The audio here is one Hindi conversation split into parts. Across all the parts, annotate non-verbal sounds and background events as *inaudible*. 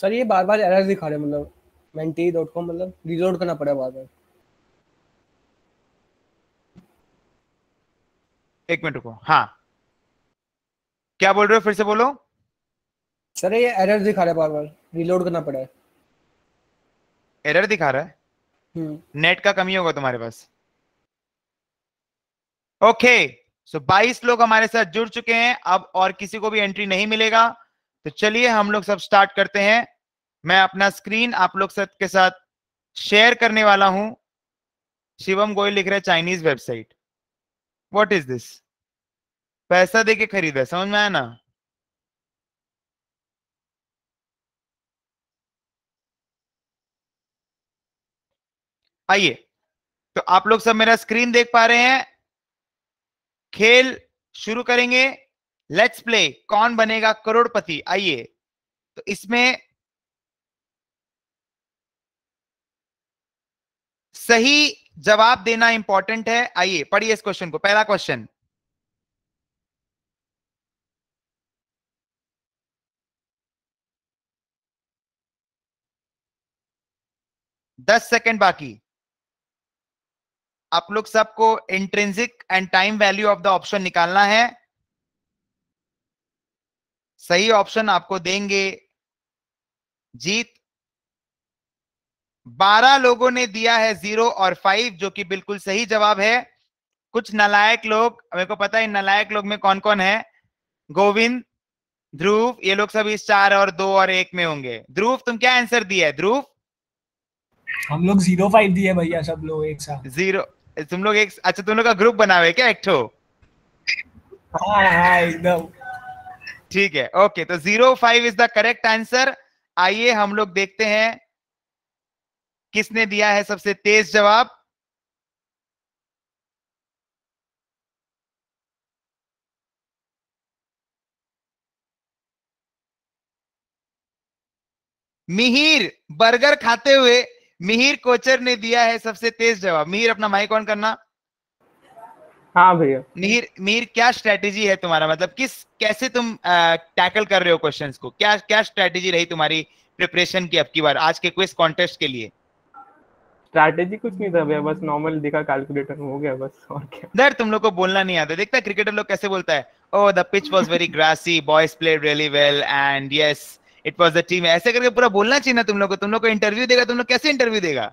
सर ये बार बार एरर दिखा रहे मतलब मेंटी डॉट कॉम मतलब रिलोड करना पड़ा बार बार एक मिनट रुको हाँ क्या बोल रहे हो फिर से बोलो सर ये एरर दिखा रहा है बार बार रिलोड करना पड़ा है एरर दिखा रहा है नेट का कमी होगा तुम्हारे पास ओके सो 22 लोग हमारे साथ जुड़ चुके हैं अब और किसी को भी एंट्री नहीं मिलेगा तो चलिए हम लोग सब स्टार्ट करते हैं मैं अपना स्क्रीन आप लोग सब के साथ शेयर करने वाला हूं शिवम गोयल लिख रहे Chinese website what is this पैसा देके खरीदा समझ में आया ना आइए तो आप लोग सब मेरा स्क्रीन देख पा रहे हैं खेल शुरू करेंगे लेट्स प्ले कौन बनेगा करोड़पति आइए तो इसमें सही जवाब देना इंपॉर्टेंट है आइए पढ़िए इस क्वेश्चन को पहला क्वेश्चन दस सेकेंड बाकी आप लोग सबको intrinsic and time value of the option निकालना है सही ऑप्शन आपको देंगे जीत बारह लोगों ने दिया है जीरो और फाइव जो कि बिल्कुल सही जवाब है कुछ नलायक लोग मेरे को पता है नलायक लोग में कौन कौन है गोविंद ध्रुव ये लोग सभी चार और दो और एक में होंगे ध्रुव तुम क्या आंसर दिया है ध्रुव हम लोग जीरो फाइव दिए भैया सब लोग एक साथ जीरो तुम लोग एक अच्छा तुम लोग का ग्रुप बना हुए क्या एक ठो हाँ हाँ एकदम ठीक है ओके तो zero five is the correct answer आइए हम लोग देखते हैं किसने दिया है सबसे तेज जवाब मिहिर बर्गर खाते हुए मिहिर कोचर ने दिया है सबसे तेज जवाब मिहिर अपना माइक ऑन करना हाँ भैया मीर मीर क्या स्ट्रेटेजी है तुम्हारा मतलब किस कैसे तुम टैकल कर रहे हो क्वेश्चंस को क्या क्या स्ट्रेटेजी रही तुम्हारी प्रिपरेशन की अब की बार आज के क्विज कॉन्टेस्ट के लिए स्ट्रैटेजी कुछ नहीं था भैया बस नॉर्मल दिखा कैलकुलेटर हो गया बस और क्या दर तुम लोग को बोलना नहीं आता देखता क्रिकेटर लोग कैसे बोलता है oh the pitch was very grassy boys played really well and yes it was the team ऐसे करके पूरा बोलना चाहिए ना तुम लोग को तुम लोग को इंटरव्यू देगा तुम लोग कैसे इंटरव्यू देगा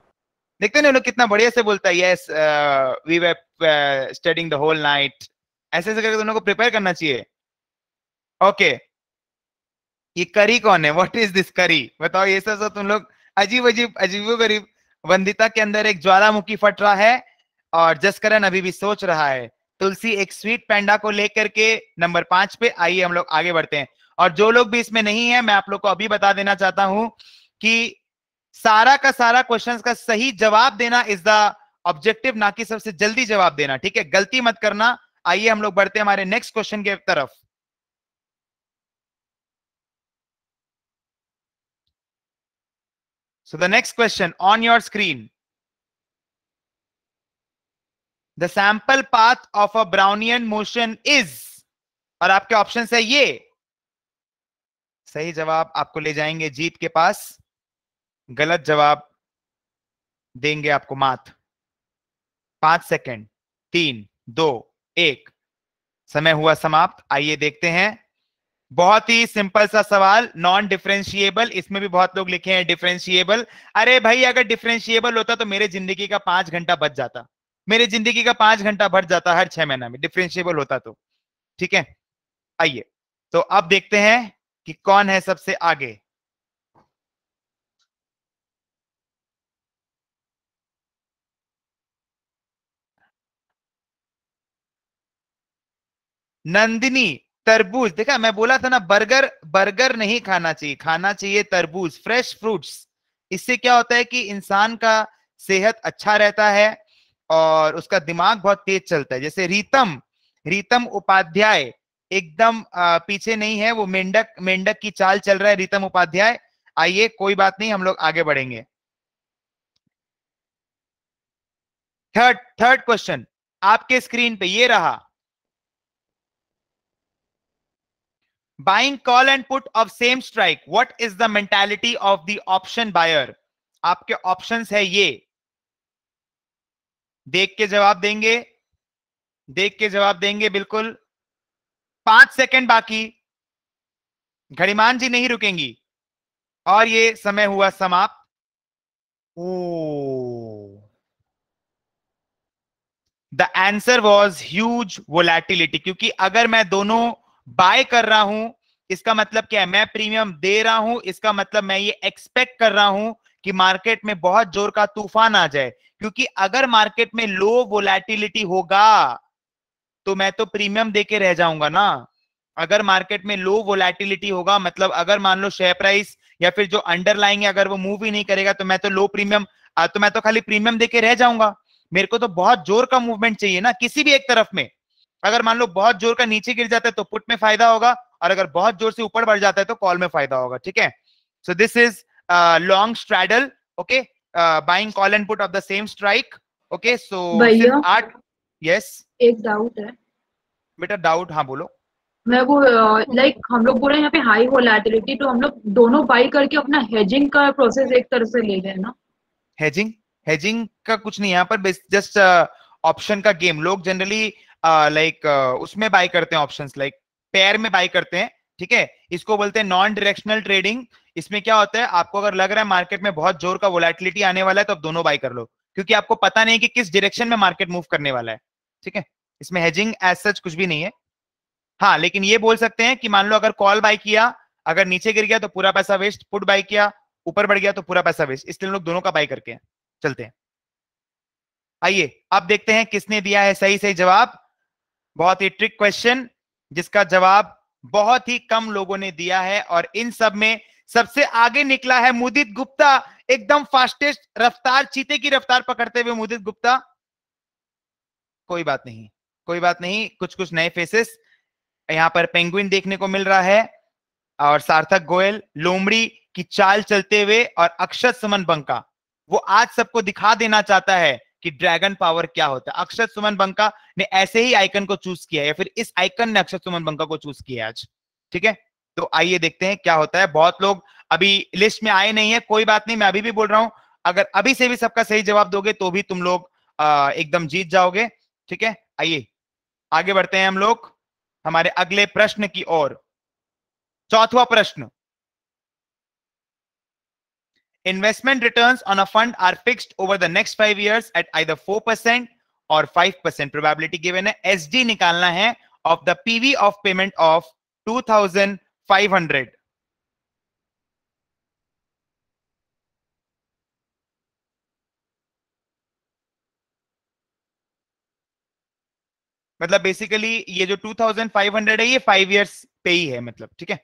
देखते ना लोग कितना बढ़िया से बोलता है yes we were studying the whole night ऐसे ऐसे करके दोनों तो को प्रिपेयर करना चाहिए ओके ये करी कौन है व्हाट इज दिस करी बताओ ये सब तुम लोग अजीब अजीब अजीबो गरीब वंदिता के अंदर एक ज्वालामुखी फट रहा है और जसकरण अभी भी सोच रहा है तुलसी एक स्वीट पैंडा को लेकर के नंबर पांच पे आइए हम लोग आगे बढ़ते हैं और जो लोग भी इसमें नहीं है मैं आप लोग को अभी बता देना चाहता हूं कि सारा का सारा क्वेश्चन का सही जवाब देना इज द ऑब्जेक्टिव ना कि सबसे जल्दी जवाब देना ठीक है गलती मत करना आइए हम लोग बढ़ते हैं हमारे नेक्स्ट क्वेश्चन के तरफ so the next question on your screen the sample path of a Brownian motion is और आपके ऑप्शन है ये सही जवाब आपको ले जाएंगे जीत के पास गलत जवाब देंगे आपको मात पांच सेकंड तीन दो एक समय हुआ समाप्त आइए देखते हैं बहुत ही सिंपल सा सवाल नॉन डिफ्रेंशिएबल इसमें भी बहुत लोग लिखे हैं डिफ्रेंशिएबल अरे भाई अगर डिफ्रेंशिएबल होता तो मेरे जिंदगी का पांच घंटा बच जाता मेरे जिंदगी का पांच घंटा भर जाता हर छह महीना में डिफ्रेंशिएबल होता तो ठीक है आइए तो अब देखते हैं कि कौन है सबसे आगे नंदिनी तरबूज देखा मैं बोला था ना बर्गर बर्गर नहीं खाना चाहिए खाना चाहिए तरबूज फ्रेश फ्रूट्स इससे क्या होता है कि इंसान का सेहत अच्छा रहता है और उसका दिमाग बहुत तेज चलता है जैसे रीतम रीतम उपाध्याय एकदम पीछे नहीं है वो मेंढक मेंढक की चाल चल रहा है रीतम उपाध्याय आइए कोई बात नहीं हम लोग आगे बढ़ेंगे थर्ड थर्ड क्वेश्चन आपके स्क्रीन पे ये रहा buying call and put of same strike what is the mentality of the option buyer आपके ऑप्शन है ये देख के जवाब देंगे देख के जवाब देंगे बिल्कुल पांच सेकेंड बाकी घड़ीमान जी नहीं रुकेंगी और ये समय हुआ समाप्त oh the answer was huge volatility क्योंकि अगर मैं दोनों बाय कर रहा हूं इसका मतलब क्या है मैं प्रीमियम दे रहा हूं इसका मतलब मैं ये एक्सपेक्ट कर रहा हूं कि मार्केट में बहुत जोर का तूफान आ जाए क्योंकि अगर मार्केट में लो वोलेटिलिटी होगा तो मैं तो प्रीमियम दे के रह जाऊंगा ना अगर मार्केट में लो वोलेटिलिटी होगा मतलब अगर मान लो शेयर प्राइस या फिर जो अंडरलाइंग अगर वो मूव ही नहीं करेगा तो मैं तो लो प्रीमियम तो मैं तो खाली प्रीमियम दे के रह जाऊंगा मेरे को तो बहुत जोर का मूवमेंट चाहिए ना किसी भी एक तरफ में अगर मान लो बहुत जोर का नीचे गिर जाता है तो पुट में फायदा होगा और अगर बहुत जोर से ऊपर बढ़ जाता है तो कॉल में फायदा होगा ठीक है so this is long straddle okay buying call and put of the same strike okay so आठ यस एक डाउट है बेटा डाउट हाँ बोलो मैं वो लाइक uh, like, हम लोग बोल रहे हैं यहाँ पे हाई वोलेटिलिटी तो हम लोग दोनों बाई करके अपना हेजिंग का प्रोसेस एक तरह से ले रहे हैं ना हेजिंग हेजिंग का कुछ नहीं यहाँ पर जस्ट ऑप्शन uh, का गेम लोग जनरली लाइक उसमें बाय करते हैं ऑप्शंस लाइक पेयर में बाय करते हैं ठीक है इसको बोलते हैं नॉन डायरेक्शनल ट्रेडिंग इसमें क्या होता है आपको अगर लग रहा है मार्केट में बहुत जोर का वोलेटिलिटी आने वाला है तो आप दोनों बाय कर लो क्योंकि आपको पता नहीं कि किस डायरेक्शन में मार्केट मूव करने वाला है ठीक है इसमें हेजिंग एज सच कुछ भी नहीं है हाँ लेकिन ये बोल सकते हैं कि मान लो अगर कॉल बाय किया अगर नीचे गिर गया तो पूरा पैसा वेस्ट पुट बाय किया ऊपर बढ़ गया तो पूरा पैसा वेस्ट इसलिए लोग दोनों का बाय करके हैं चलते हैं आइए अब देखते हैं किसने दिया है सही सही जवाब बहुत ही ट्रिक क्वेश्चन जिसका जवाब बहुत ही कम लोगों ने दिया है और इन सब में सबसे आगे निकला है मुदित गुप्ता एकदम फास्टेस्ट रफ्तार चीते की रफ्तार पकड़ते हुए मुदित गुप्ता कोई बात नहीं कोई बात नहीं कुछ कुछ नए फेसेस यहां पर पेंगुइन देखने को मिल रहा है और सार्थक गोयल लोमड़ी की चाल चलते हुए और अक्षत सुमन बंका वो आज सबको दिखा देना चाहता है कि ड्रैगन पावर क्या होता है अक्षत सुमन बंका ने ऐसे ही आइकन को चूज किया या फिर इस आइकन ने अक्षत सुमन बंका को चूज किया आज ठीक है तो आइए देखते हैं क्या होता है बहुत लोग अभी लिस्ट में आए नहीं है कोई बात नहीं मैं अभी भी बोल रहा हूं अगर अभी से भी सबका सही जवाब दोगे तो भी तुम लोग एकदम जीत जाओगे ठीक है आइए आगे बढ़ते हैं हम लोग हमारे अगले प्रश्न की ओर चौथा प्रश्न Investment returns on a fund are fixed over the next five years at either 4% or 5% probability given है SD निकालना है of the PV of payment of 2500 मतलब बेसिकली ये जो 2500 है ये फाइव इयर्स पे ही है मतलब ठीक है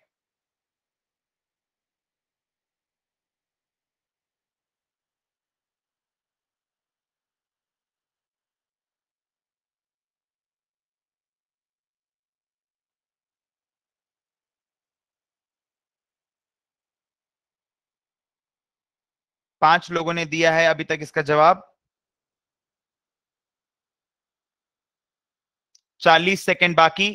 पांच लोगों ने दिया है अभी तक इसका जवाब चालीस सेकेंड बाकी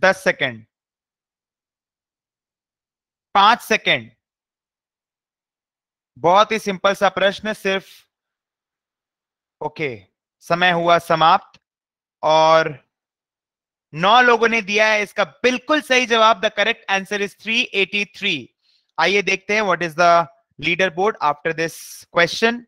दस सेकेंड पांच सेकेंड बहुत ही सिंपल सा प्रश्न सिर्फ ओके समय हुआ समाप्त और नौ लोगों ने दिया है इसका बिल्कुल सही जवाब द करेक्ट आंसर इज 383 आइए देखते हैं what is the leaderboard after this question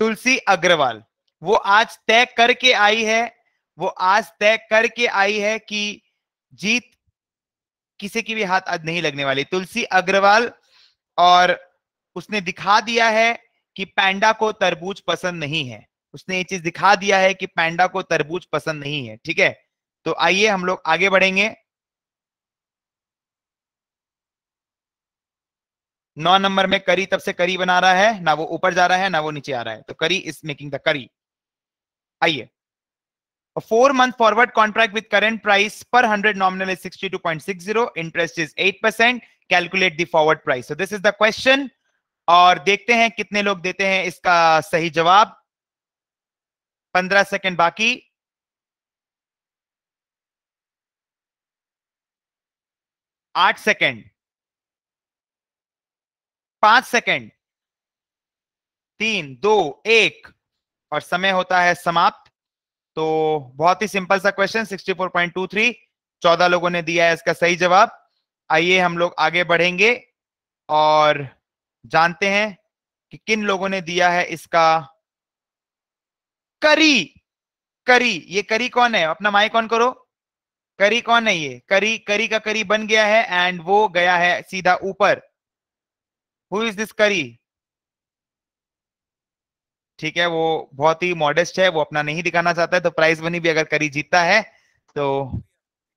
Tulsi Agarwal वो आज तय करके आई है वो आज तय करके आई है कि जीत किसी की भी हाथ आज नहीं लगने वाली तुलसी अग्रवाल और उसने दिखा दिया है कि पैंडा को तरबूज पसंद नहीं है उसने ये चीज दिखा दिया है कि पैंडा को तरबूज पसंद नहीं है ठीक है तो आइए हम लोग आगे बढ़ेंगे नौ नंबर में करी तब से करी बना रहा है ना वो ऊपर जा रहा है ना वो नीचे आ रहा है तो करी इज मेकिंग द करी आइए four month forward contract with current price पर hundred nominal is zero interest is eight percent calculate the forward price so this is the question और देखते हैं कितने लोग देते हैं इसका सही जवाब पंद्रह सेकेंड बाकी आठ सेकेंड पांच सेकेंड तीन दो एक और समय होता है समाप्त तो बहुत ही सिंपल सा क्वेश्चन 64.23 चौदह लोगों ने दिया है इसका सही जवाब आइए हम लोग आगे बढ़ेंगे और जानते हैं कि किन लोगों ने दिया है इसका करी करी ये करी कौन है अपना माइक ऑन करो करी कौन है ये करी करी का करी बन गया है एंड वो गया है सीधा ऊपर हु इज दिस करी ठीक है वो बहुत ही मॉडेस्ट है वो अपना नहीं दिखाना चाहता है तो प्राइज मनी भी अगर करी जीतता है तो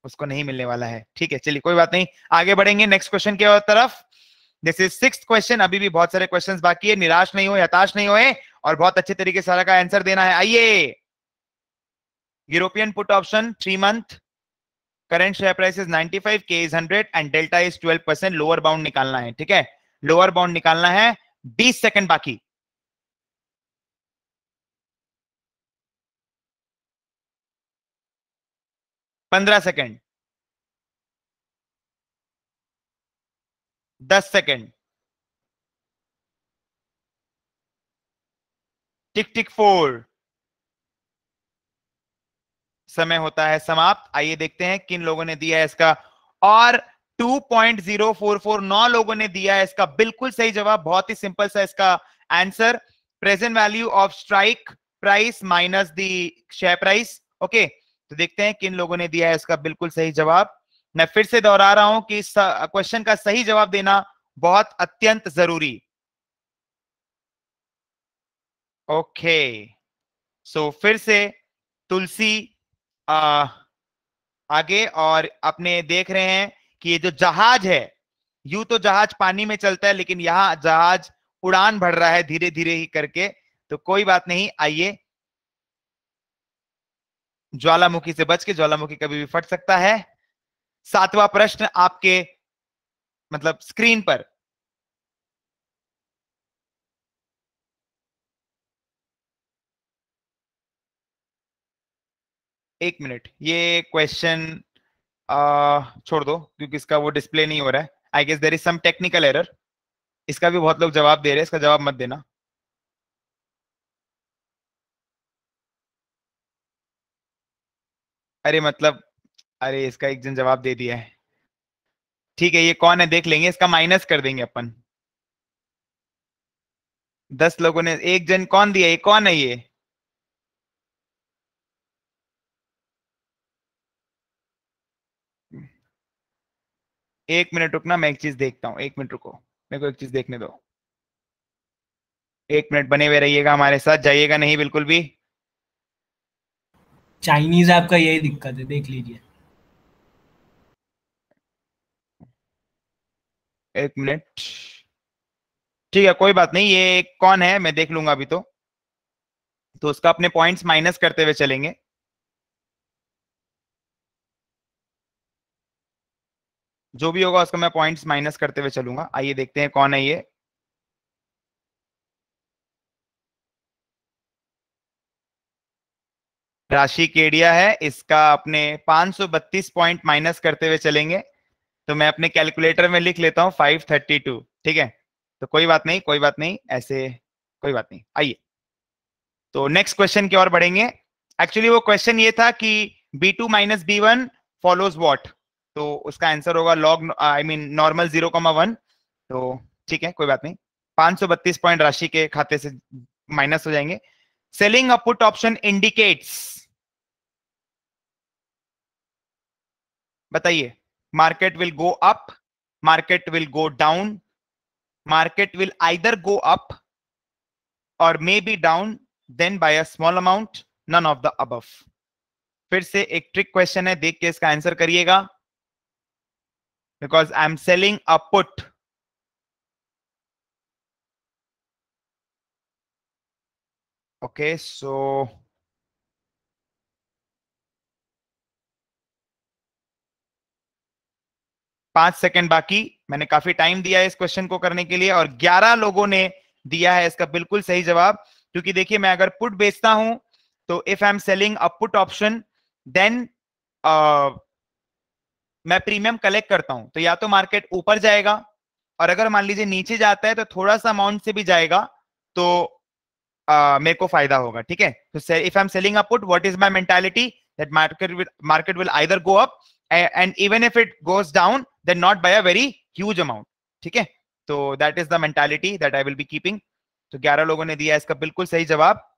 उसको नहीं मिलने वाला है ठीक है चलिए कोई बात नहीं आगे बढ़ेंगे नेक्स्ट क्वेश्चन की तरफ जैसे सिक्स क्वेश्चन अभी भी बहुत सारे क्वेश्चंस बाकी है निराश नहीं हो हताश नहीं होए और बहुत अच्छे तरीके से सारा का आंसर देना है आइए European put option three month current share price is five K is hundred and delta is twelve percent lower bound निकालना है ठीक है लोअर बाउंड निकालना है बीस सेकेंड बाकी पंद्रह सेकेंड दस सेकेंड टिक टिक फोर समय होता है समाप्त आइए देखते हैं किन लोगों ने दिया है इसका और 2.044 नौ लोगों ने दिया है इसका बिल्कुल सही जवाब बहुत ही सिंपल सा इसका answer present value of strike price minus the share price okay तो देखते हैं किन लोगों ने दिया है इसका बिल्कुल सही जवाब मैं फिर से दोहरा रहा हूं कि क्वेश्चन का सही जवाब देना बहुत अत्यंत जरूरी ओके सो फिर से तुलसी आ, आगे और अपने देख रहे हैं कि ये जो जहाज है यू तो जहाज पानी में चलता है लेकिन यहां जहाज उड़ान भर रहा है धीरे धीरे ही करके तो कोई बात नहीं आइए ज्वालामुखी से बच के ज्वालामुखी कभी भी फट सकता है सातवां प्रश्न आपके मतलब स्क्रीन पर एक मिनट ये क्वेश्चन छोड़ दो क्योंकि इसका वो डिस्प्ले नहीं हो रहा है I guess there is some technical error इसका भी बहुत लोग जवाब दे रहे हैं इसका जवाब मत देना अरे मतलब अरे इसका एक जन जवाब दे दिया है ठीक है ये कौन है देख लेंगे इसका माइनस कर देंगे अपन दस लोगों ने एक जन कौन दिया ये कौन है ये एक मिनट रुकना मैं एक चीज देखता हूँ एक मिनट रुको मेरे को एक चीज देखने दो एक मिनट बने हुए रहिएगा हमारे साथ जाइएगा नहीं बिल्कुल भी चाइनीज आपका यही दिक्कत है देख लीजिए एक मिनट ठीक है कोई बात नहीं ये कौन है मैं देख लूंगा अभी तो तो उसका अपने पॉइंट्स माइनस करते हुए चलेंगे जो भी होगा उसका मैं पॉइंट्स माइनस करते हुए चलूंगा आइए देखते हैं कौन है ये राशि केडिया है इसका अपने 532 पॉइंट माइनस करते हुए चलेंगे तो मैं अपने कैलकुलेटर में लिख लेता हूँ 532 ठीक है तो कोई बात नहीं कोई बात नहीं ऐसे कोई बात नहीं आइए तो नेक्स्ट क्वेश्चन की ओर बढ़ेंगे एक्चुअली वो क्वेश्चन ये था कि B two minus B one follows what तो उसका आंसर होगा log I mean normal zero comma one तो ठीक है कोई बात नहीं पांच सौ बत्तीस पॉइंट राशि के खाते से माइनस हो जाएंगे selling a put option indicates बताइए market will go up market will go down market will either go up और may be down then by a small amount none of the above फिर से एक ट्रिक क्वेश्चन है देख के इसका आंसर करिएगा because I'm selling a put. Okay, so पांच सेकंड बाकी मैंने काफी टाइम दिया है इस क्वेश्चन को करने के लिए और ग्यारह लोगों ने दिया है इसका बिल्कुल सही जवाब क्योंकि देखिए मैं अगर पुट बेचता हूं तो if I am selling a put option then मैं प्रीमियम कलेक्ट करता हूं तो या तो मार्केट ऊपर जाएगा और अगर मान लीजिए नीचे जाता है तो थोड़ा सा अमाउंट से भी जाएगा तो मेरे को फायदा होगा ठीक है तो if I am selling a put what is my mentality that market market will either go up and even if it goes down then not by a very huge amount ठीक है तो that is the mentality that I will be keeping तो ग्यारह लोगों ने दिया इसका बिल्कुल सही जवाब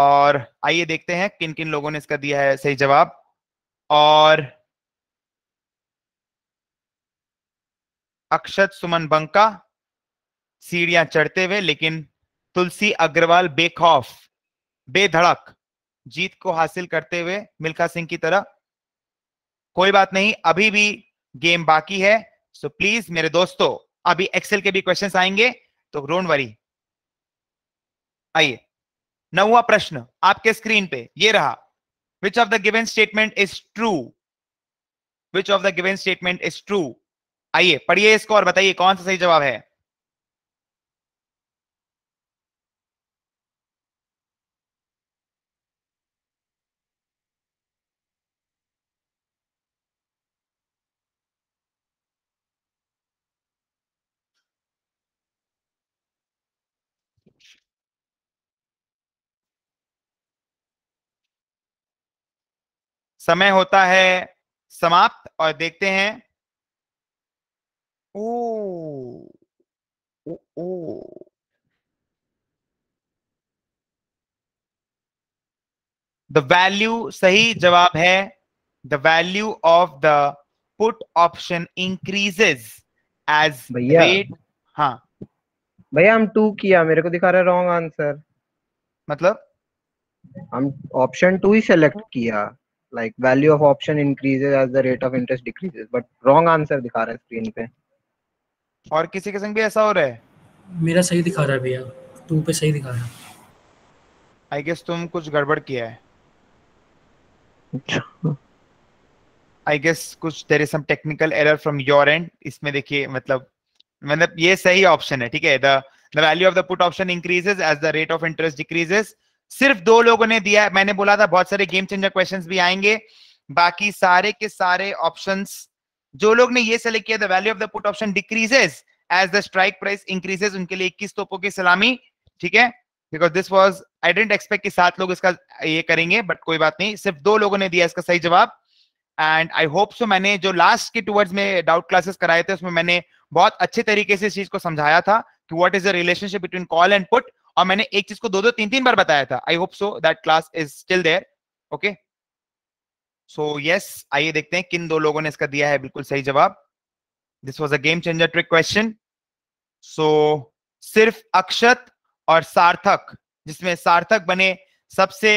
और आइए देखते हैं किन किन लोगों ने इसका दिया है सही जवाब और अक्षत सुमन बंका सीढ़ियां चढ़ते हुए लेकिन तुलसी अग्रवाल बेखौफ बेधड़क जीत को हासिल करते हुए मिल्खा सिंह की तरह कोई बात नहीं अभी भी गेम बाकी है सो प्लीज मेरे दोस्तों अभी एक्सेल के भी क्वेश्चंस आएंगे तो डोंट वरी आइए नवा प्रश्न आपके स्क्रीन पे ये रहा which of the given statement is true which of the given statement is true आइए पढ़िए इसको और बताइए कौन सा सही जवाब है समय होता है समाप्त और देखते हैं Oh, oh, oh. The value सही जवाब है the value of the put option increases as भैया हाँ भैया हम टू किया मेरे को दिखा रहे रॉन्ग आंसर मतलब हम ऑप्शन टू ही सेलेक्ट किया like value of option increases as the rate of interest decreases but wrong answer दिखा रहे स्क्रीन पे और किसी के संग भी ऐसा हो रहा है मेरा सही दिखा रहा है भैया टू पे सही दिखा रहा है आई गेस तुम कुछ गड़बड़ किया है आई *laughs* गेस कुछ there is some technical error from your end इसमें देखिए मतलब मतलब ये सही ऑप्शन है ठीक है the the value of the put option increases as the rate of interest decreases सिर्फ दो लोगों ने दिया मैंने बोला था बहुत सारे गेम चेंजर क्वेश्चंस भी आएंगे बाकी सारे के सारे ऑप्शंस जो लोग ने ये सेलेक्ट किया the value of the put option decreases as the strike price increases उनके लिए इक्कीस तोपों की सलामी ठीक है because this was I didn't expect कि सात लोग इसका ये करेंगे बट कोई बात नहीं सिर्फ दो लोगों ने दिया इसका सही जवाब एंड आई होप सो मैंने जो लास्ट के टूवर्ड्स में डाउट क्लासेस कराए थे उसमें मैंने बहुत अच्छे तरीके से इस चीज को समझाया था कि what is the relationship between call and put और मैंने एक चीज को दो दो तीन तीन बार बताया था I hope so that class is still there okay so so, yes yes, आइए देखते हैं किन दो लोगों ने इसका दिया है बिल्कुल सही जवाब this was a game changer trick question so सिर्फ अक्षत और सार्थक जिसमें सार्थक बने सबसे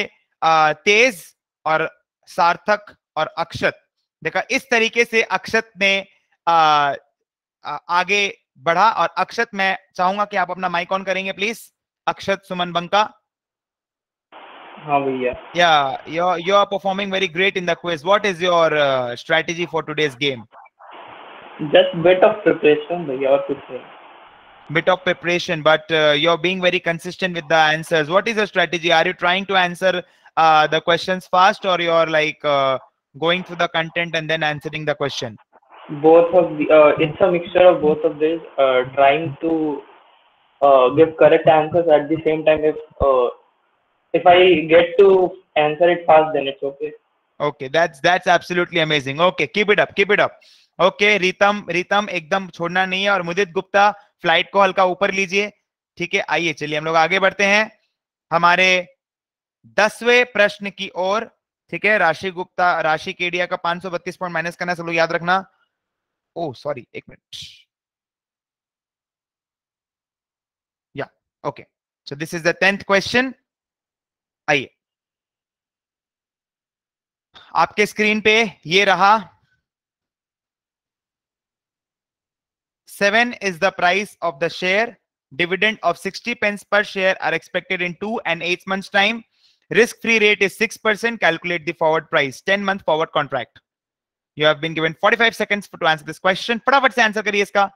तेज और सार्थक और अक्षत देखा इस तरीके से अक्षत ने आगे बढ़ा और अक्षत मैं चाहूंगा कि आप अपना माइक ऑन करेंगे please Akshat Suman Banka how we. yeah, you're you're performing very great in the quiz. What is your uh, strategy for today's game? Just bit of preparation, but Bit of preparation, but uh, you're being very consistent with the answers. What is your strategy? Are you trying to answer uh, the questions fast, or you're like uh, going through the content and then answering the question? Both of the, uh, it's a mixture of both of these. Uh, trying to give correct answers at the same time if uh, if I get to answer it fast, then it's okay. Okay, that's that's absolutely amazing. Okay, keep it up, keep it up. Okay Ritam Ritam एकदम छोड़ना नहीं है और मुदित गुप्ता फ्लाइट को हल्का ऊपर लीजिए ठीक है आइए चलिए हम लोग आगे बढ़ते हैं हमारे दसवें प्रश्न की ओर ठीक है राशि गुप्ता राशि केडिया का 532 पॉइंट माइनस करना सब लोग याद रखना ओ सॉरी एक मिनट या okay so this is the tenth question आइए आपके स्क्रीन पे ये रहा seven is the price of the share dividend of sixty pence per share are expected in two and eight month time risk free rate is six percent calculate the forward price ten month forward contract you have been given forty five second to answer this question फटाफट से आंसर करिए इसका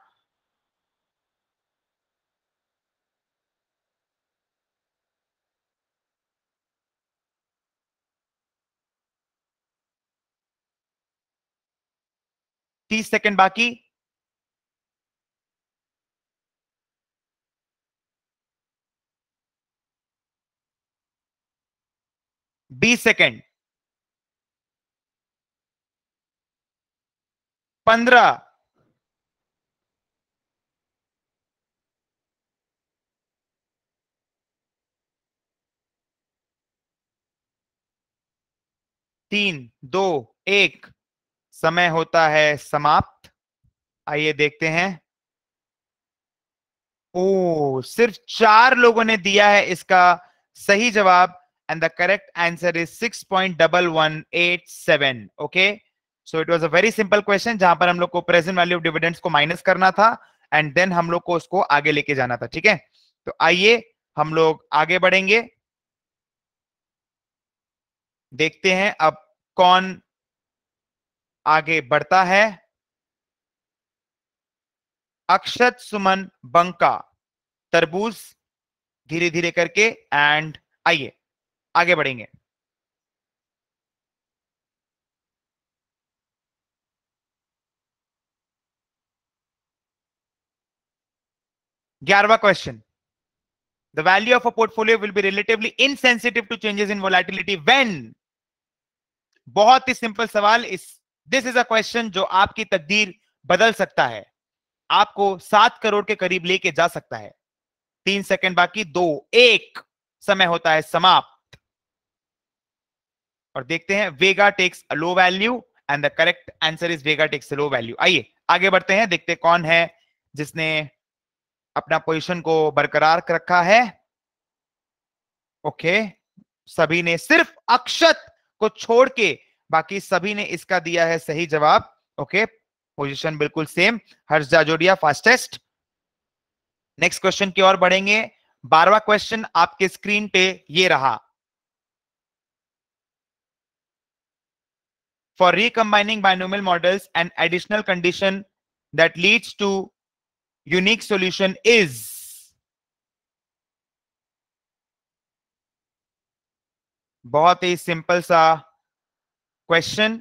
30 सेकेंड बाकी बीस सेकेंड पंद्रह तीन दो एक समय होता है समाप्त आइए देखते हैं ओ सिर्फ चार लोगों ने दिया है इसका सही जवाब and the correct answer is six point double one eight seven okay so it was a very simple question जहां पर हम लोग को प्रेजेंट वैल्यू ऑफ डिविडेंड्स को माइनस करना था एंड देन हम लोग को उसको आगे लेके जाना था ठीक है तो आइए हम लोग आगे बढ़ेंगे देखते हैं अब कौन आगे बढ़ता है अक्षत सुमन बंका तरबूज धीरे धीरे करके एंड आइए आगे बढ़ेंगे ग्यारहवा question the value of a portfolio will be relatively insensitive to changes in volatility when बहुत ही सिंपल सवाल इस दिस इज अ क्वेश्चन जो आपकी तकदीर बदल सकता है आपको सात करोड़ के करीब लेके जा सकता है तीन सेकंड बाकी दो एक समय होता है समाप्त और देखते हैं vega takes low value and the correct answer is vega takes low value आइए आगे बढ़ते हैं देखते कौन है जिसने अपना पोजीशन को बरकरार रखा है ओके okay. सभी ने सिर्फ अक्षत को छोड़ के बाकी सभी ने इसका दिया है सही जवाब ओके पोजीशन बिल्कुल same Harsh Jajodia fastest next question की ओर बढ़ेंगे बारवा क्वेश्चन आपके स्क्रीन पे ये रहा for recombining binomial models and additional condition that leads to unique solution is बहुत ही सिंपल सा Question?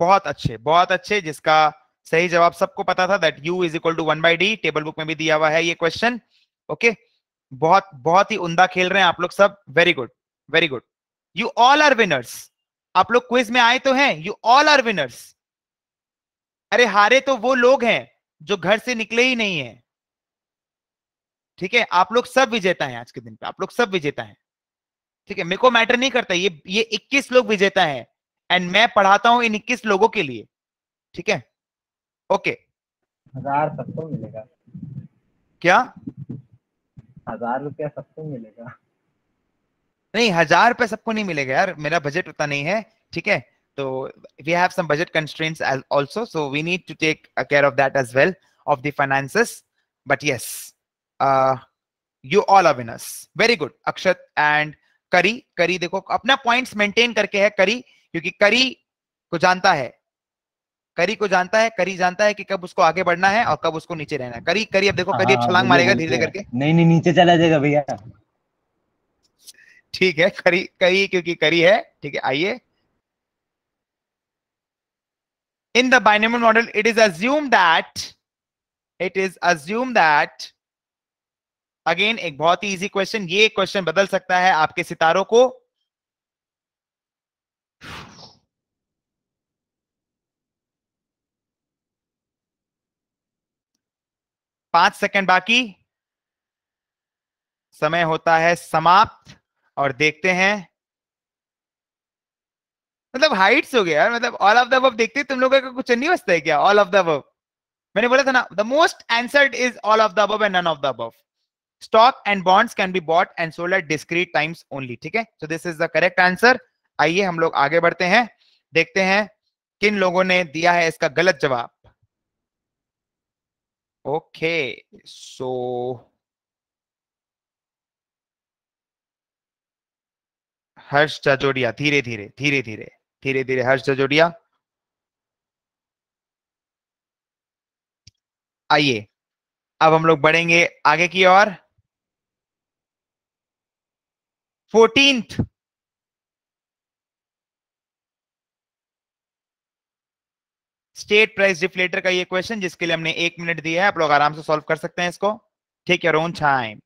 बहुत अच्छे बहुत अच्छे जिसका सही जवाब सबको पता था that U is equal to one by D table book में भी दिया हुआ है ये क्वेश्चन ओके बहुत बहुत ही उमदा खेल रहे हैं आप लोग सब very good very good you all are winners आप लोग क्विज में आए तो हैं यू ऑल आर विनर्स अरे हारे तो वो लोग हैं जो घर से निकले ही नहीं है ठीक है आप लोग सब विजेता हैं आज के दिन पे आप लोग सब विजेता हैं ठीक है मेरे को मैटर नहीं करता ये ये 21 लोग विजेता है एंड मैं पढ़ाता हूँ इन 21 लोगों के लिए ठीक है ओके हजार सबको मिलेगा क्या हजार रुपया सबको मिलेगा नहीं हजार रुपया सबको नहीं मिलेगा यार मेरा बजट उतना नहीं है ठीक है तो we have some budget constraints also so we need to take care of that as well of the finances but yes uh, you all are winners very good akshat and करी करी देखो अपना पॉइंट्स मेंटेन करके है करी क्योंकि करी को जानता है करी को जानता है करी जानता है कि कब उसको आगे बढ़ना है और कब उसको नीचे रहना है करी करी अब देखो करी हाँ, छलांग मारेगा धीरे धीरे करके नहीं नहीं नीचे चला जाएगा भैया ठीक है करी करी क्योंकि करी है ठीक है आइए in the binomial model it is assume that it is assume that again एक बहुत ही इजी क्वेश्चन ये क्वेश्चन बदल सकता है आपके सितारों को पांच सेकंड बाकी समय होता है समाप्त और देखते हैं मतलब हाइट्स हो गया यार मतलब ऑल ऑफ द अब देखते हैं तुम लोगों का कुछ नहीं बचता है क्या ऑल ऑफ द वर्ब मैंने बोला था ना the most answered is all of the above and none of the above stock and bonds can be bought and sold at discrete times only ठीक है so this is the correct answer आइए हम लोग आगे बढ़ते हैं देखते हैं किन लोगों ने दिया है इसका गलत जवाब ओके सो हर्ष जजोडिया धीरे धीरे धीरे धीरे धीरे धीरे हर्ष जजोडिया आइए अब हम लोग बढ़ेंगे आगे की ओर फोर्टींथ स्टेट प्राइस डिफ्लेटर का ये क्वेश्चन जिसके लिए हमने एक मिनट दिया है आप लोग आराम से सॉल्व कर सकते हैं इसको ठीक है रोन छाइम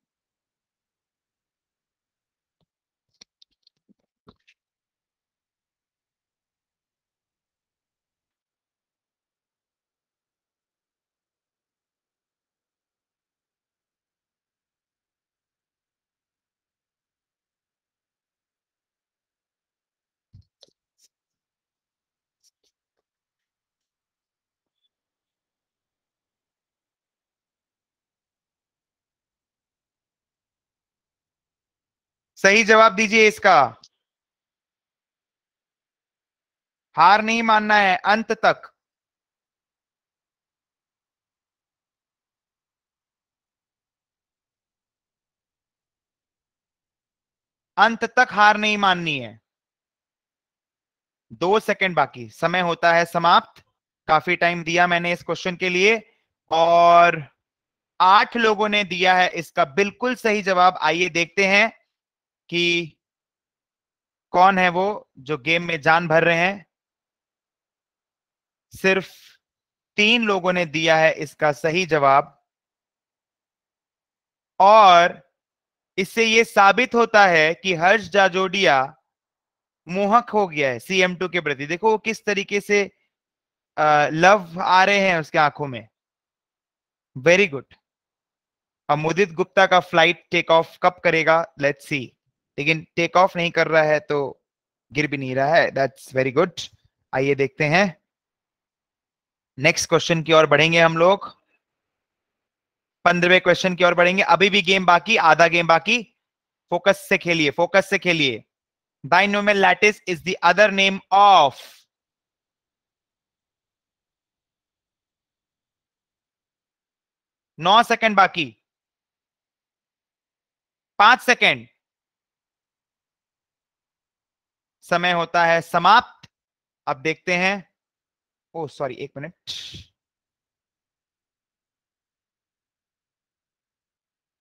सही जवाब दीजिए इसका हार नहीं मानना है अंत तक अंत तक हार नहीं माननी है दो सेकंड बाकी समय होता है समाप्त काफी टाइम दिया मैंने इस क्वेश्चन के लिए और आठ लोगों ने दिया है इसका बिल्कुल सही जवाब आइए देखते हैं कि कौन है वो जो गेम में जान भर रहे हैं सिर्फ तीन लोगों ने दिया है इसका सही जवाब और इससे ये साबित होता है कि हर्ष जाजोडिया मोहक हो गया है सीएम टू के प्रति देखो वो किस तरीके से आ, लव आ रहे हैं उसके आंखों में वेरी गुड अब मुदित गुप्ता का फ्लाइट टेक ऑफ कब करेगा लेट्स सी लेकिन टेक ऑफ नहीं कर रहा है तो गिर भी नहीं रहा है दैट्स वेरी गुड आइए देखते हैं नेक्स्ट क्वेश्चन की ओर बढ़ेंगे हम लोग पंद्रहवें क्वेश्चन की ओर बढ़ेंगे अभी भी गेम बाकी आधा गेम बाकी फोकस से खेलिए फोकस से खेलिए binomial lattice is the other name of नौ सेकंड बाकी पांच सेकंड समय होता है समाप्त अब देखते हैं ओ सॉरी एक मिनट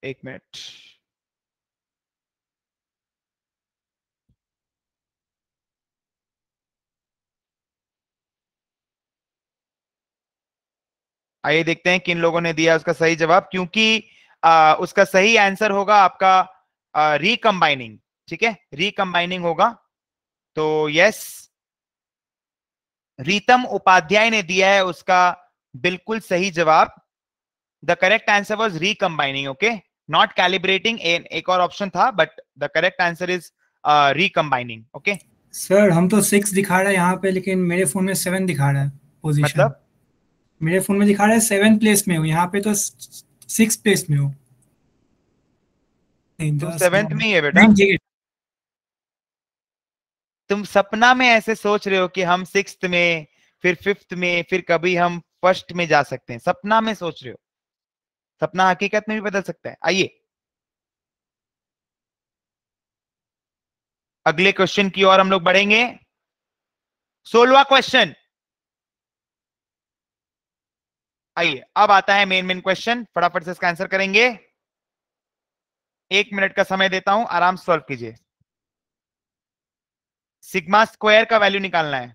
एक मिनट आइए देखते हैं किन लोगों ने दिया उसका सही जवाब क्योंकि आ, उसका सही आंसर होगा आपका रिकम्बाइनिंग ठीक है रिकम्बाइनिंग होगा तो यस रीतम उपाध्याय ने दिया है उसका बिल्कुल सही जवाब the correct answer was recombining okay not calibrating एक और ऑप्शन था but the correct answer is recombining okay sir हम तो सिक्स दिखा रहे हैं यहाँ पे लेकिन मेरे फोन में सेवन दिखा रहा है पोजीशन मतलब मेरे फोन में दिखा रहा है सेवन प्लेस में हो यहाँ पे तो सिक्स प्लेस में हूँ तो सेवेंथ में ही है बेटा तुम सपना में ऐसे सोच रहे हो कि हम सिक्स में फिर फिफ्थ में फिर कभी हम फर्स्ट में जा सकते हैं सपना में सोच रहे हो सपना हकीकत में भी बदल सकता है आइए अगले क्वेश्चन की ओर हम लोग बढ़ेंगे सोलवा क्वेश्चन आइए अब आता है मेन मेन क्वेश्चन फटाफट से इसका आंसर करेंगे एक मिनट का समय देता हूं आराम से सॉल्व कीजिए सिग्मा स्क्वायर का वैल्यू निकालना है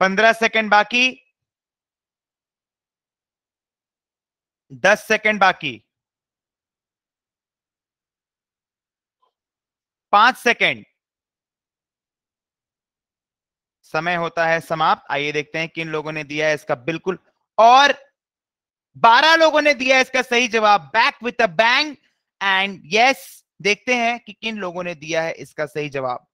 पंद्रह सेकेंड बाकी दस सेकेंड बाकी पांच सेकेंड समय होता है समाप्त आइए देखते हैं किन लोगों ने दिया है इसका बिल्कुल और बारह लोगों ने दिया है इसका सही जवाब back with a bang and yes देखते हैं कि किन लोगों ने दिया है इसका सही जवाब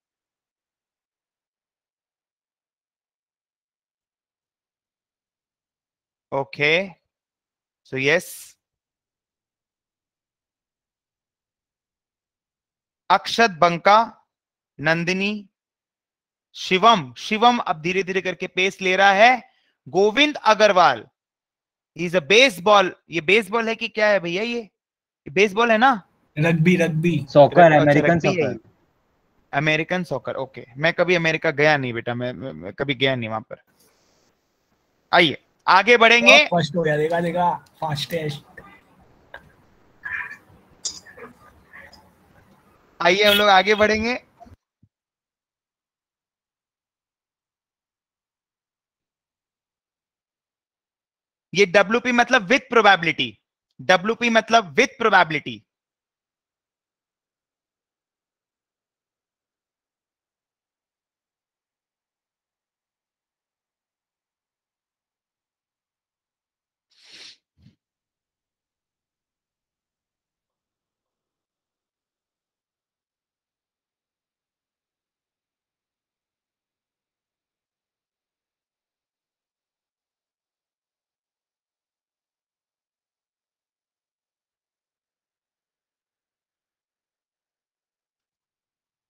Okay. So yes. अक्षत बंका नंदिनी शिवम शिवम अब धीरे धीरे करके पेस ले रहा है Govind Agarwal is a baseball ये बेसबॉल है कि क्या है भैया ये, ये बेसबॉल है ना rugby rugby soccer American soccer American soccer okay मैं कभी अमेरिका गया नहीं बेटा मैं, मैं, मैं कभी गया नहीं वहां पर आइए आगे बढ़ेंगे फर्स्ट हो गया देखा देखा फास्टेस्ट आइए हम लोग आगे बढ़ेंगे ये डब्ल्यू मतलब विथ प्रोबेबिलिटी डब्ल्यू मतलब विथ प्रोबेबिलिटी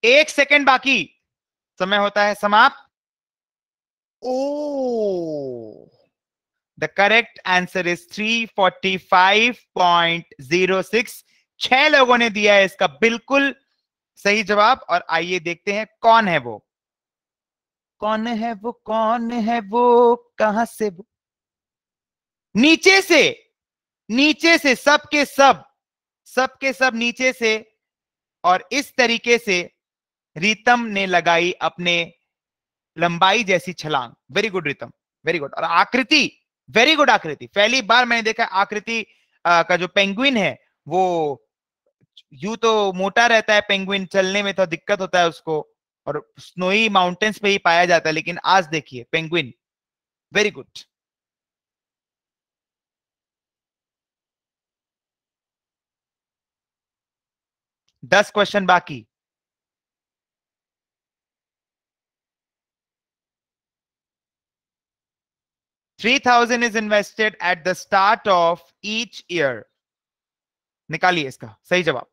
एक सेकेंड बाकी समय होता है समाप्त oh the correct answer is three forty five point zero six छह लोगों ने दिया है इसका बिल्कुल सही जवाब और आइए देखते हैं कौन है वो कौन है वो कौन है वो कहां से वो नीचे से नीचे से सब सबके सब सब नीचे से और इस तरीके से रीतम ने लगाई अपने लंबाई जैसी छलांग very good Ritam very good और आकृति वेरी गुड आकृति पहली बार मैंने देखा आकृति का जो पेंगुइन है वो यू तो मोटा रहता है पेंगुइन चलने में तो दिक्कत होता है उसको और स्नोई माउंटेन्स पे ही पाया जाता है लेकिन आज देखिए पेंगुइन वेरी गुड दस क्वेश्चन बाकी 3000 is invested at the start of each year निकालिए इसका सही जवाब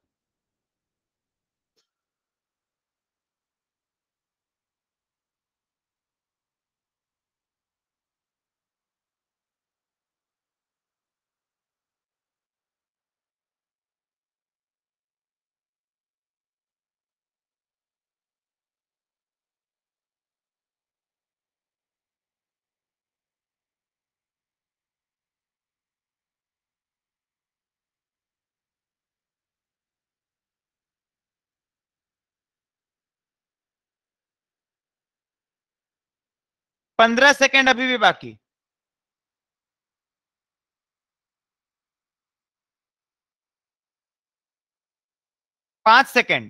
पंद्रह सेकेंड अभी भी बाकी पांच सेकेंड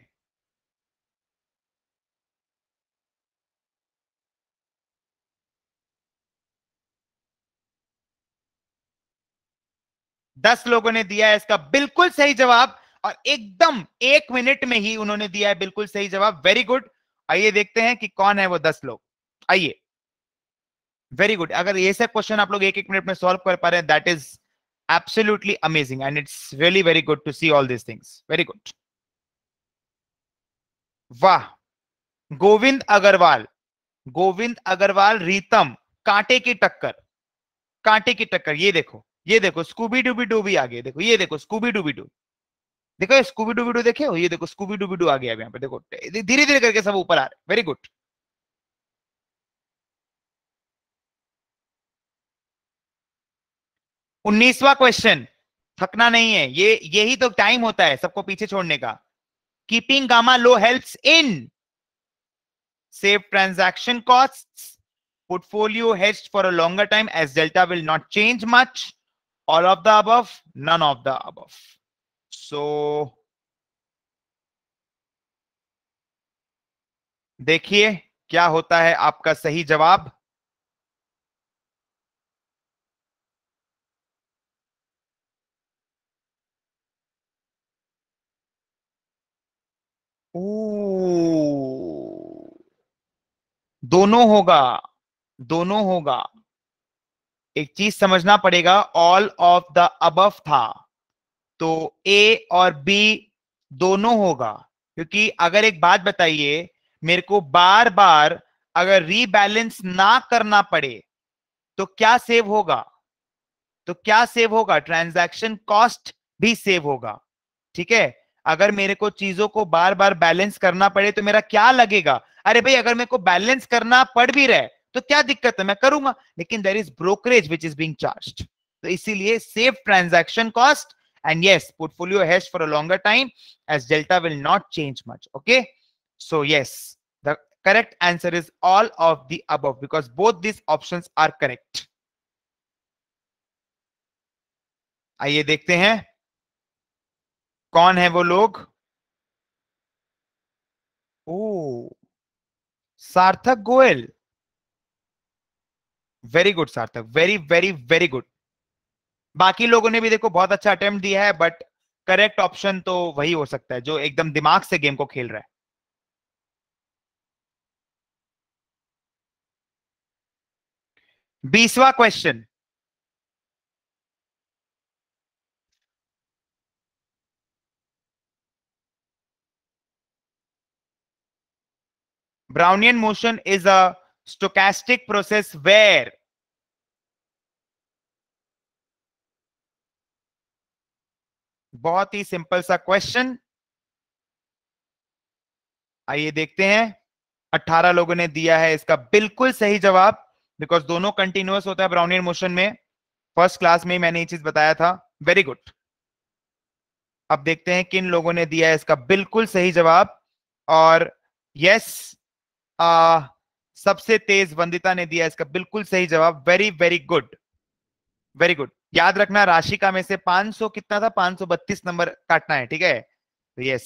दस लोगों ने दिया है इसका बिल्कुल सही जवाब और एकदम एक मिनट में ही उन्होंने दिया है बिल्कुल सही जवाब वेरी गुड आइए देखते हैं कि कौन है वो दस लोग आइए वेरी गुड अगर ये सब क्वेश्चन आप लोग एक एक मिनट में सॉल्व कर पा रहे हैं that is absolutely amazing and it's really very good to see all this things very good वाह गोविंद अग्रवाल गोविंद अग्रवाल रीतम कांटे की टक्कर कांटे की टक्कर ये देखो ये देखो स्कूबी डूबी डू भी आगे देखो ये देखो स्कूबी डूबी डू देखो स्कूबी डूबी डू देखे हो ये देखो स्कूबी डूबी डू आगे यहाँ पे देखो धीरे धीरे करके सब ऊपर आ रहे वेरी गुड उन्नीसवा क्वेश्चन थकना नहीं है ये यही तो टाइम होता है सबको पीछे छोड़ने का keeping gamma low help in save transaction cost portfolio hedge for a longer time as delta will not change much all of the above none of the above so देखिए क्या होता है आपका सही जवाब ओ दोनों होगा दोनों होगा एक चीज समझना पड़ेगा ऑल ऑफ द अबव था तो ए और बी दोनों होगा क्योंकि अगर एक बात बताइए मेरे को बार बार अगर रीबैलेंस ना करना पड़े तो क्या सेव होगा तो क्या सेव होगा ट्रांजैक्शन कॉस्ट भी सेव होगा ठीक है अगर मेरे को चीजों को बार बार बैलेंस करना पड़े तो मेरा क्या लगेगा अरे भाई अगर मेरे को बैलेंस करना पड़ भी रहे तो क्या दिक्कत है मैं करूंगा लेकिन there is brokerage which is being charge तो इसीलिए safe transaction cost and yes portfolio hedge for a longer time as delta will not change much okay so yes the correct answer is all of the above because both this option are correct आइए देखते हैं कौन है वो लोग ओ Sarthak Goyal very good Sarthak very very very good बाकी लोगों ने भी देखो बहुत अच्छा अटेम्प्ट दिया है बट करेक्ट ऑप्शन तो वही हो सकता है जो एकदम दिमाग से गेम को खेल रहा है बीसवा question Brownian motion is a stochastic process where बहुत ही सिंपल सा क्वेश्चन आइए देखते हैं 18 लोगों ने दिया है इसका बिल्कुल सही जवाब बिकॉज दोनों कंटिन्यूस होता है ब्राउनियन मोशन में फर्स्ट क्लास में मैंने ये चीज बताया था वेरी गुड अब देखते हैं किन लोगों ने दिया है इसका बिल्कुल सही जवाब और यस आ, सबसे तेज वंदिता ने दिया इसका बिल्कुल सही जवाब very very good very good याद रखना राशिका में से 500 कितना था 532 नंबर काटना है ठीक है तो यस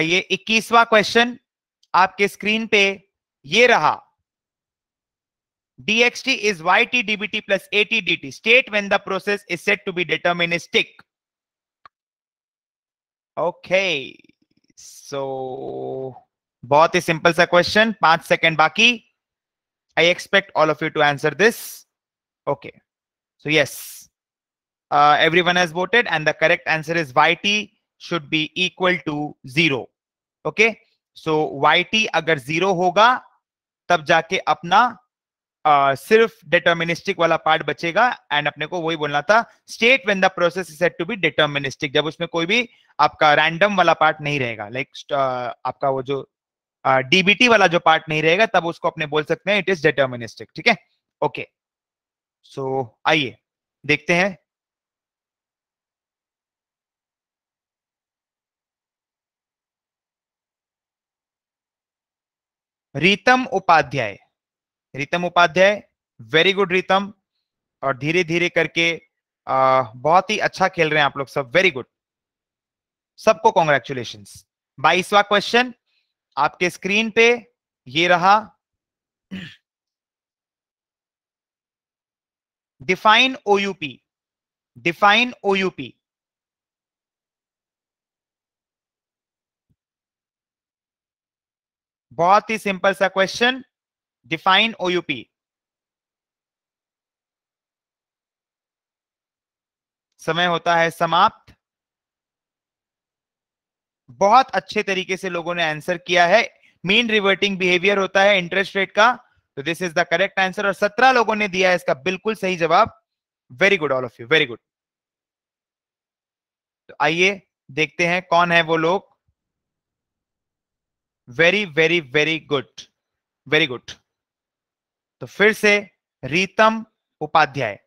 आइए इक्कीसवा क्वेश्चन आपके स्क्रीन पे ये रहा dxt is yt dbt plus at dt state when the process is said to be deterministic okay so बहुत ही सिंपल सा क्वेश्चन पांच सेकेंड बाकी I expect all of you to answer this okay so yes everyone has voted and the correct answer is yt should be equal to 0 okay so yt agar 0 होगा तब जाके अपना Uh, सिर्फ डिटर्मिनिस्टिक वाला पार्ट बचेगा एंड अपने को वही बोलना था state when the process is set to be deterministic जब उसमें कोई भी आपका रैंडम वाला पार्ट नहीं रहेगा लाइक आपका वो जो डीबीटी वाला जो पार्ट नहीं रहेगा तब उसको अपने बोल सकते हैं इट इज डिटर्मिनिस्टिक ठीक है ओके सो आइए देखते हैं रीतम उपाध्याय रीतम उपाध्याय वेरी गुड रीतम और धीरे धीरे करके आ, बहुत ही अच्छा खेल रहे हैं आप लोग सब वेरी गुड सबको कॉन्ग्रेचुलेशन बाईसवा क्वेश्चन आपके स्क्रीन पे ये रहा डिफाइन ओयूपी डिफाइन ओयूपी बहुत ही सिंपल सा क्वेश्चन डिफाइन ओयूपी समय होता है समाप्त बहुत अच्छे तरीके से लोगों ने आंसर किया है मीन रिवर्टिंग बिहेवियर होता है इंटरेस्ट रेट का तो this is the correct answer और सत्रह लोगों ने दिया है इसका बिल्कुल सही जवाब very good all of you very good तो आइए देखते हैं कौन है वो लोग very very very good very good तो फिर से रीतम उपाध्याय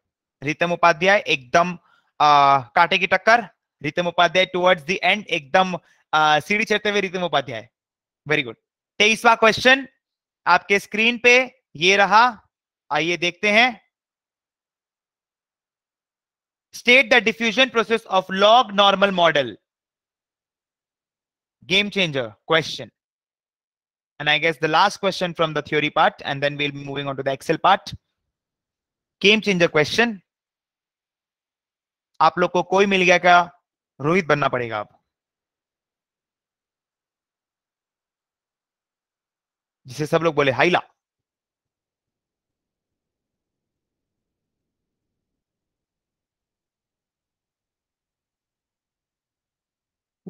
रीतम उपाध्याय एकदम आ, काटे की टक्कर Ritam Upadhyay towards the end एकदम सीढ़ी चढ़ते हुए रितिम उपाध्याय वेरी गुड तेईसवा क्वेश्चन आपके स्क्रीन पे ये रहा आइए देखते हैं state the diffusion process of log normal model game changer question and I guess the last question from the theory part and then we'll moving on to the Excel part game changer question आप लोग को कोई मिल गया क्या रोहित बनना पड़ेगा आप जिसे सब लोग बोले हाइला correct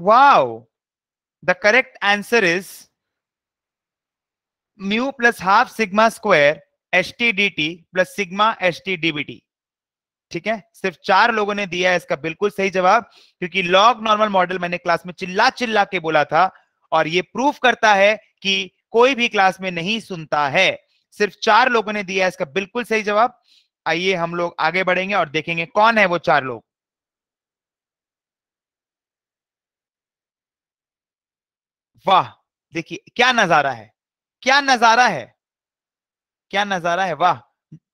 Wow. The correct answer is mu plus half T square ht dt plus sigma ht T ठीक है सिर्फ चार लोगों ने दिया है इसका बिल्कुल सही जवाब क्योंकि लॉग नॉर्मल मॉडल मैंने क्लास में चिल्ला चिल्ला के बोला था और ये प्रूफ करता है कि कोई भी क्लास में नहीं सुनता है सिर्फ चार लोगों ने दिया इसका बिल्कुल सही जवाब आइए हम लोग आगे बढ़ेंगे और देखेंगे कौन है वो चार लोग वाह देखिए क्या नजारा है क्या नजारा है क्या नजारा है वाह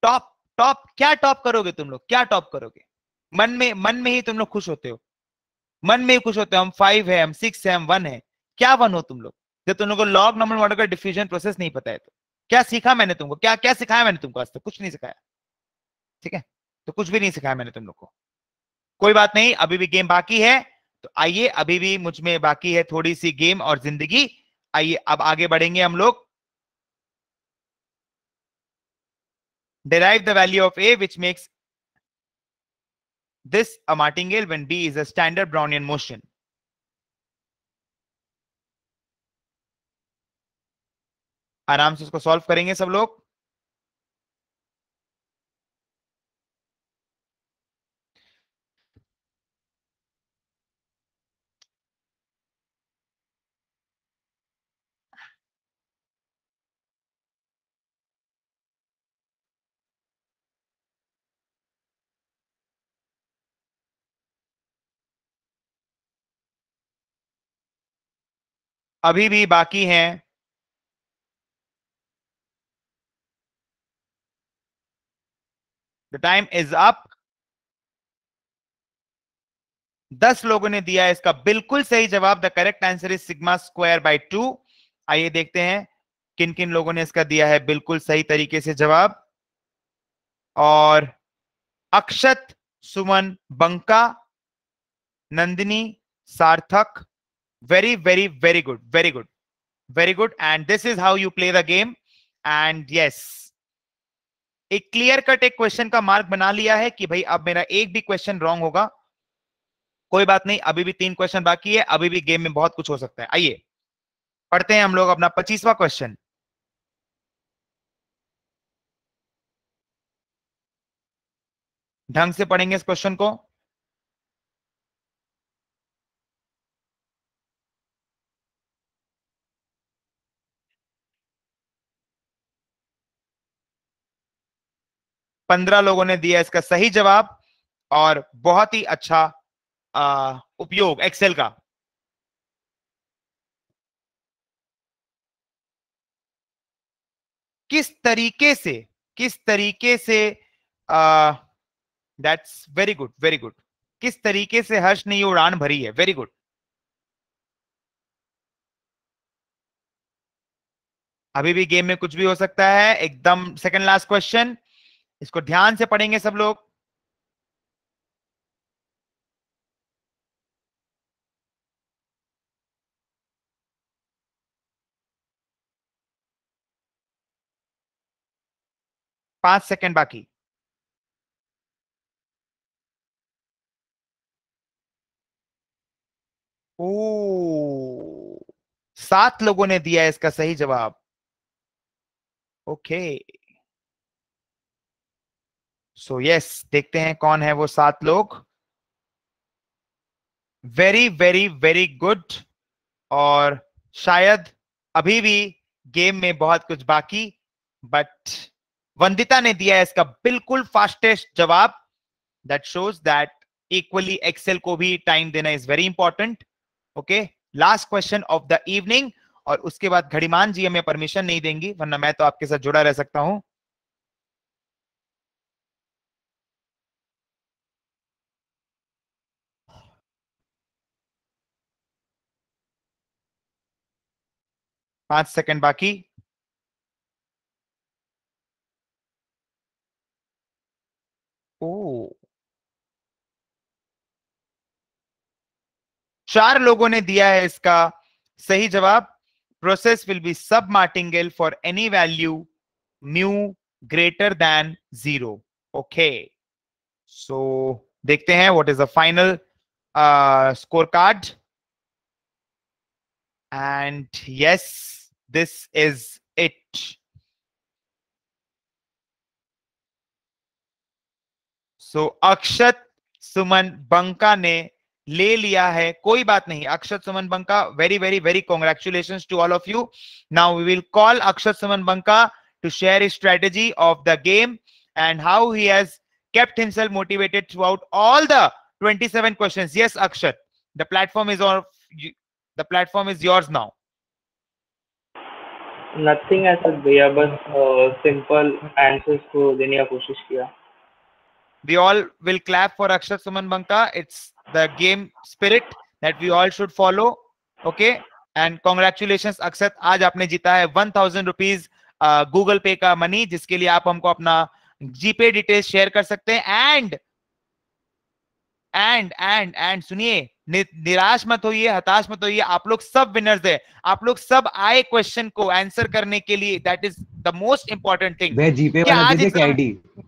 टॉप टॉप क्या टॉप करोगे तुम लोग क्या टॉप करोगे मन में मन में ही तुम लोग खुश होते हो मन में ही खुश होते हो हम फाइव है हम सिक्स है हम वन है क्या वन हो तुम लोग जब तुम लोग को लॉग नॉर्मल मॉडल का डिफ्यूजन प्रोसेस नहीं पता है तो क्या सीखा मैंने तुमको क्या क्या सिखाया मैंने तुमको आज तक कुछ नहीं सिखाया ठीक है तो कुछ भी नहीं सिखाया मैंने तुम लोग को कोई बात नहीं अभी भी गेम बाकी है तो आइए अभी भी मुझ में बाकी है थोड़ी सी गेम और जिंदगी आइए अब आगे बढ़ेंगे हम लोग derive the value of A which makes this a martingale when B is a standard Brownian motion आराम से उसको सॉल्व करेंगे सब लोग अभी भी बाकी हैं द टाइम इज अप दस लोगों ने दिया है इसका बिल्कुल सही जवाब the correct answer is sigma square by two आइए देखते हैं किन किन लोगों ने इसका दिया है बिल्कुल सही तरीके से जवाब और अक्षत Suman Banka Nandini Sarthak very very very good very good very good and this is how you play the game and yes एक क्लियर कट एक क्वेश्चन का मार्क बना लिया है कि भाई अब मेरा एक भी क्वेश्चन रॉन्ग होगा कोई बात नहीं अभी भी तीन क्वेश्चन बाकी है अभी भी गेम में बहुत कुछ हो सकता है आइए पढ़ते हैं हम लोग अपना पच्चीसवा क्वेश्चन ढंग से पढ़ेंगे इस क्वेश्चन को पंद्रह लोगों ने दिया इसका सही जवाब और बहुत ही अच्छा आ, उपयोग एक्सेल का किस तरीके से किस तरीके से that's very good very good किस तरीके से हर्ष ने ये उड़ान भरी है वेरी गुड अभी भी गेम में कुछ भी हो सकता है एकदम सेकंड लास्ट क्वेश्चन इसको ध्यान से पढ़ेंगे सब लोग पांच सेकंड बाकी ओ सात लोगों ने दिया इसका सही जवाब okay so so, yes yes, देखते हैं कौन है वो सात लोग वेरी वेरी वेरी गुड और शायद अभी भी गेम में बहुत कुछ बाकी बट वंदिता ने दिया है इसका बिल्कुल फास्टेस्ट जवाब that shows that equally Excel को भी टाइम देना is very important okay last question of the evening और उसके बाद घड़ीमान जी हमें परमिशन नहीं देंगी वरना मैं तो आपके साथ जुड़ा रह सकता हूं पांच सेकंड बाकी ओ चार लोगों ने दिया है इसका सही जवाब process will be submartingale for any value mu greater than zero okay so देखते हैं what is the final score card and yes this is it. So Akshat Suman Banka ne le liya hai. Koi baat nahi. Akshat Suman Banka, very, very, very congratulations to all of you. Now we will call Akshat Suman Banka to share his strategy of the game and how he has kept himself motivated throughout all the 27 questions. Yes, Akshat, the platform is on. The platform is yours now. Nothing ऐसा भैया बस सिंपल आंसर्स को देने का कोशिश किया we all will clap for Akshar Suman Banka it's the game spirit that we all should follow okay and congratulation Akshat आज आपने जीता है वन गूगल पे का मनी जिसके लिए आप हमको अपना जीपे डिटेल शेयर कर सकते हैं एंड एंड एंड एंड सुनिए नि, निराश मत होइए हताश मत होइए आप लोग सब विनर्स है आप लोग सब आए क्वेश्चन को आंसर करने के लिए that is the most important thing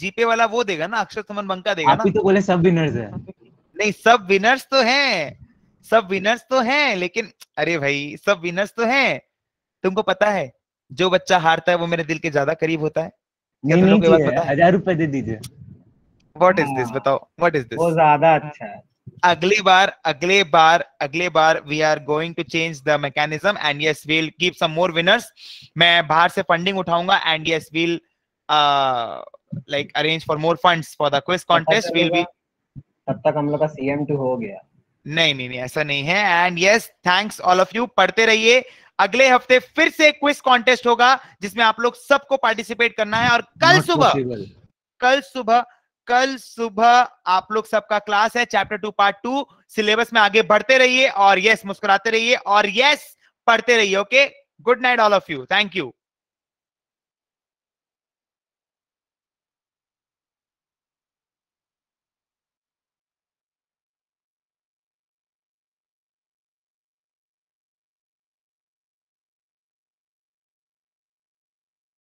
GPay वाला वो देगा ना अक्षर सुमन बंका देगा ना तो बोले सब विनर्स है नहीं सब विनर्स तो हैं सब विनर्स तो हैं लेकिन अरे भाई सब विनर्स तो हैं तुमको पता है जो बच्चा हारता है वो मेरे दिल के ज्यादा करीब होता है हजार रुपए दे दीजिए वॉट इज दिस बताओ व्हाट इज दिस ज्यादा अच्छा है अगली बार अगले बार अगले बार we are going to change the mechanism and yes we'll keep some more winners मैं बाहर से फंडिंग उठाऊंगा and yes we'll like arrange for more funds for the quiz contest we'll be तब तक हम लोग का सीएम टू हो गया नहीं नहीं नहीं ऐसा नहीं है and yes thanks all of you पढ़ते रहिए अगले हफ्ते फिर से क्विज कॉन्टेस्ट होगा जिसमें आप लोग सबको पार्टिसिपेट करना है और कल सुबह कल सुबह कल सुबह आप लोग सबका क्लास है chapter two part two syllabus में आगे बढ़ते रहिए और यस मुस्कुराते रहिए और यस पढ़ते रहिए okay good night all of you thank you